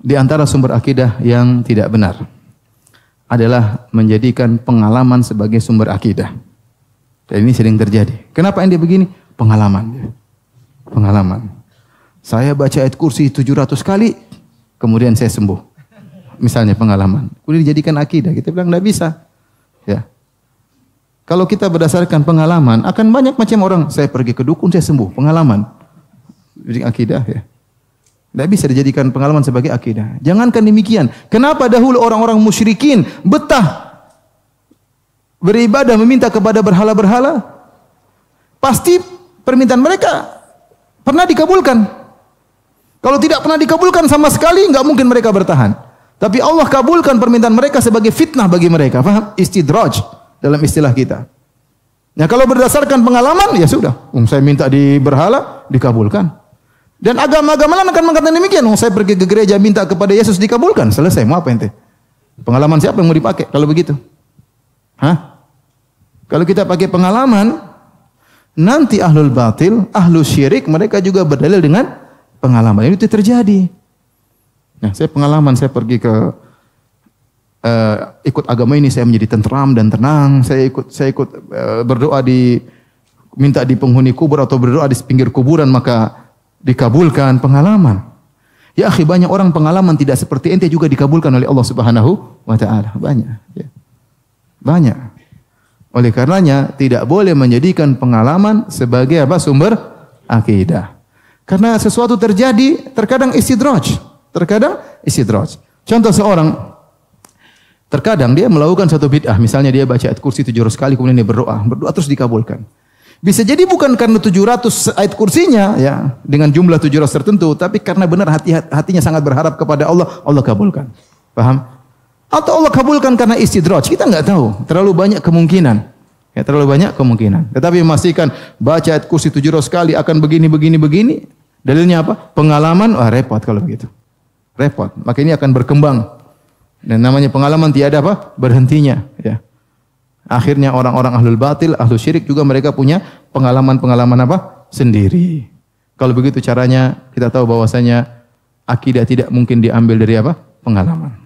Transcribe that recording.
di antara sumber akidah yang tidak benar adalah menjadikan pengalaman sebagai sumber akidah. Dan ini sering terjadi. Kenapa ini begini? Pengalaman. Pengalaman. Saya baca ayat kursi 700 kali, kemudian saya sembuh. Misalnya pengalaman. Kemudian dijadikan akidah. Kita bilang tidak bisa. Ya. Kalau kita berdasarkan pengalaman, akan banyak macam orang. Saya pergi ke dukun, saya sembuh. Pengalaman. Jadi akidah ya. Tidak bisa dijadikan pengalaman sebagai akidah. Jangankan demikian. Kenapa dahulu orang-orang musyrikin betah beribadah meminta kepada berhala-berhala? Pasti permintaan mereka pernah dikabulkan. Kalau tidak pernah dikabulkan sama sekali, nggak mungkin mereka bertahan. Tapi Allah kabulkan permintaan mereka sebagai fitnah bagi mereka. Faham? Istidraj dalam istilah kita. Nah kalau berdasarkan pengalaman, ya sudah. Um, saya minta di berhala, dikabulkan. Dan agama-agama lain akan mengatakan demikian. Oh, saya pergi ke gereja minta kepada Yesus dikabulkan. Selesai. Mau apa ente? Pengalaman siapa yang mau dipakai kalau begitu? Hah? Kalau kita pakai pengalaman, nanti ahlul batil, ahlul syirik, mereka juga berdalil dengan pengalaman. Ini terjadi. Nah, saya pengalaman, saya pergi ke uh, ikut agama ini, saya menjadi tenteram dan tenang. Saya ikut, saya ikut uh, berdoa di minta di penghuni kubur atau berdoa di pinggir kuburan maka dikabulkan pengalaman. Ya akhi banyak orang pengalaman tidak seperti ente juga dikabulkan oleh Allah Subhanahu wa taala. Banyak ya. Banyak. Oleh karenanya tidak boleh menjadikan pengalaman sebagai apa sumber akidah. Karena sesuatu terjadi terkadang istidraj, terkadang istidraj. Contoh seorang terkadang dia melakukan satu bid'ah, misalnya dia baca ayat kursi 700 kali kemudian dia berdoa, berdoa terus dikabulkan. Bisa jadi bukan karena 700 ayat kursinya ya dengan jumlah 700 tertentu, tapi karena benar hati hatinya sangat berharap kepada Allah, Allah kabulkan. Paham? Atau Allah kabulkan karena istidraj. Kita nggak tahu. Terlalu banyak kemungkinan. Ya, terlalu banyak kemungkinan. Tetapi memastikan baca ayat kursi 700 kali akan begini begini begini. Dalilnya apa? Pengalaman wah repot kalau begitu. Repot. Makanya ini akan berkembang. Dan namanya pengalaman tiada apa? Berhentinya, ya. Akhirnya orang-orang ahlul batil, ahlu syirik juga mereka punya pengalaman-pengalaman apa? Sendiri. Kalau begitu caranya kita tahu bahwasanya akidah tidak mungkin diambil dari apa? Pengalaman.